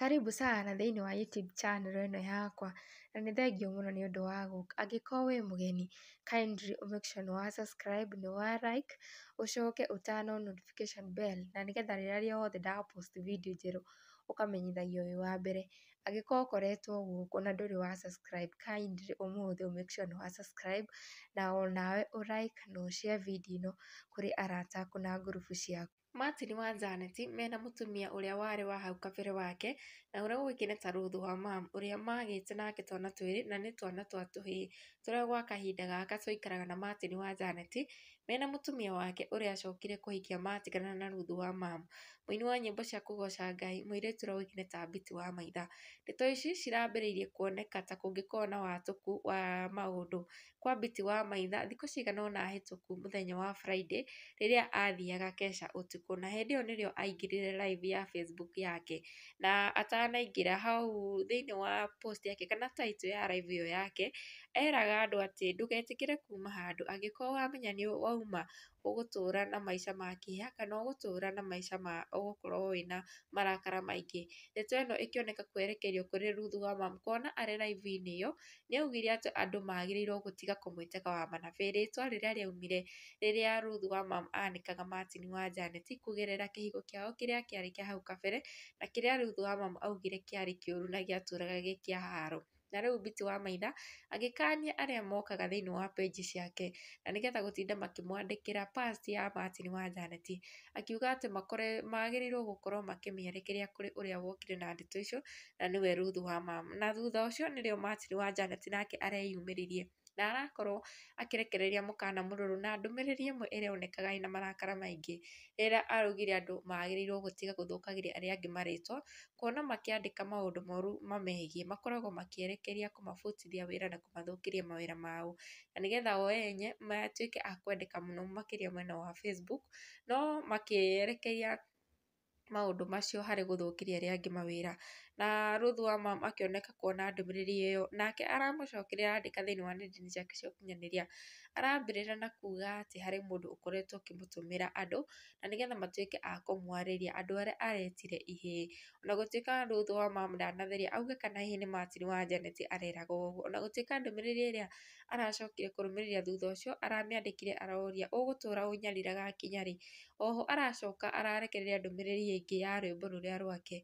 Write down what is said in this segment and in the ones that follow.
Karibu sana thĩinĩ wa YouTube channel ĩno yakwa na nĩ thengio mũno nĩ ũndũ wa gũka. Angĩkorwo wĩ mũgeni kindly ũ make sure nĩ wa subscribe, nĩ wa like, ũcoke ũ turn on notification bell na nĩgetha rĩrĩa rĩothe nda post video njerũ ũkamenyithagio wĩ wa mbere. Angĩkorwo ũkoretwo gũkũ na ndũrĩ wa subscribe kindly ũmũthĩ ũ make sure nĩ wa subscribe na onawe ũ like na ũ share video ĩno kũrĩ arata aku na ngurubu ciaku. Martin Wanjaneti mena mũtumia ũrĩa warĩ wa hau kabere wake na ũrĩa ũĩkaine ta Ruthu wa Mam ũrĩa magĩte nake twana twana twĩrĩ na nĩ twana twa tũhĩĩ tũrĩa gwa kahinda gaka twaikaraga na Martin wa Janet mena mũtumia wake ũrĩa acokire kũhikia matigana na Ruthu wa Mamu. Mũini wa nyĩmbo cia kũgooca Ngai mũirĩtu ũrĩa woĩkaine ta Bit wa Maitha. Ndeto ici cirambĩrĩirie kuoneka ta kũngĩkorwo na watũku wa maũndũ kwa Bit wa Maitha thikũ cigana ũna hĩtũku mũthenya wa Friday rĩrĩa athiaga Kesha ũtukũ na hĩndĩ ĩyo nĩrĩo aingĩrire live ya Facebook yake na atanaingĩra hau thĩinĩ wa post yake kana title te ara hivyo yake era gadu ati dugetikire kuma hadu angekoa amenyeo wauma ogutura na maisha maiki aka nogutura na maisha ma ogukuroi na marakara maiki ttweno ikyoneka kwereke ile okore ruthwa ma mkona are na ivinio nia kugiria ati andu magirira ogutiga komweta kwa mana feritwarire arya umire riria ruthwa ma anika gamatin wajan ati kugerera kihigukya okire akire kahau kafere na kire ruthwa ma ogire kiyari kiyuruna gya tura ga ke kya haro Nare ubiti wa maida agekani are mokaga thini wa page cyake nani gata gutinda makimwandikira past ya Martin wa Zanati akivuga te makore magirirwe gukora makimiyerekire akuri urya wokire na ndituco na niwe ruthu wa mama nadu dawasho neri wa Martin wa Zanati nakire are yumedirie na arakorwo akĩrekereria mũkana mũrũrũ na ndũmĩrĩri ĩmwe ĩrĩa yonekaga ĩna marakara maingĩ rĩrĩa araugire andũ magĩrĩirwo gũtiga gũthũkagĩria arĩa angĩ marĩtwa kuona makĩandĩka maũndũ moru mamegiĩ makoragwo makĩerekeria kũmabutithia wĩra na kũmathũkĩria mawĩra mao na nĩgetha o enye matuĩke a kwendeka mũno makĩria mwena wa Facebook no makĩerekeria maundu macio harĩ gũthũkĩria arĩa angĩ mawĩra. Na wa Wamam akĩoneka kuona ndũmĩrĩri ĩyo nake aramũcokeria arandĩka thĩinĩ wa nenda-inĩ ciake cia ũkinyanĩria. Arambĩrĩria na kuuga atĩ harĩ mũndũ ũkoretwo ũkĩmũtũmĩra andũ na nĩgetha matuĩke a kũmwarĩria andũ arĩa aretire ihĩĩ. Ona gũtuĩka wa Wamam ndanatheria auge kana hihi nĩ Martin Wanjaneti areraga ũguo. Ona gũtuĩka ndũmĩrĩri ĩrĩa aracokire kũrũmĩrĩra thutha ũcio aramĩandĩkire aroria ũgũtũũra ũnyariraga kinya rĩ? Oho aracoka ararekereria ndũmĩrĩri ĩngĩ ya rwĩmbo rũrĩa rwake,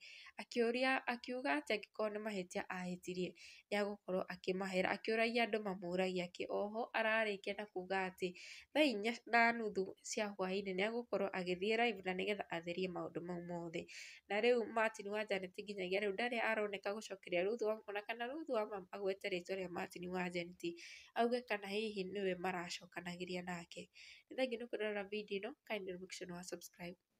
akiuga atĩ angĩkorwo nĩ mahĩtia ahĩtirie nĩagũkorwo akĩmahera akĩũragia andũ mamũragia kĩ, oho ararĩkia na kuuga atĩ thaa inya na nuthu cia hwaĩ-inĩ nĩagũkorwo agĩthiĩ live na nĩgetha atherie maũndũ mau mothe, na rĩu Martin Wanjaeti nginyagia rĩu ndarĩ aroneka gũcokeria Ruth Wamakũ na kana Ruth Wamama agwete rĩtwa rĩa Martin Wanjaeti auge kana hihi nĩwe maracokanagĩria nake, nĩ thengiũ nĩ kwĩrorera video ĩno kindly make sure nĩ wa subscribe.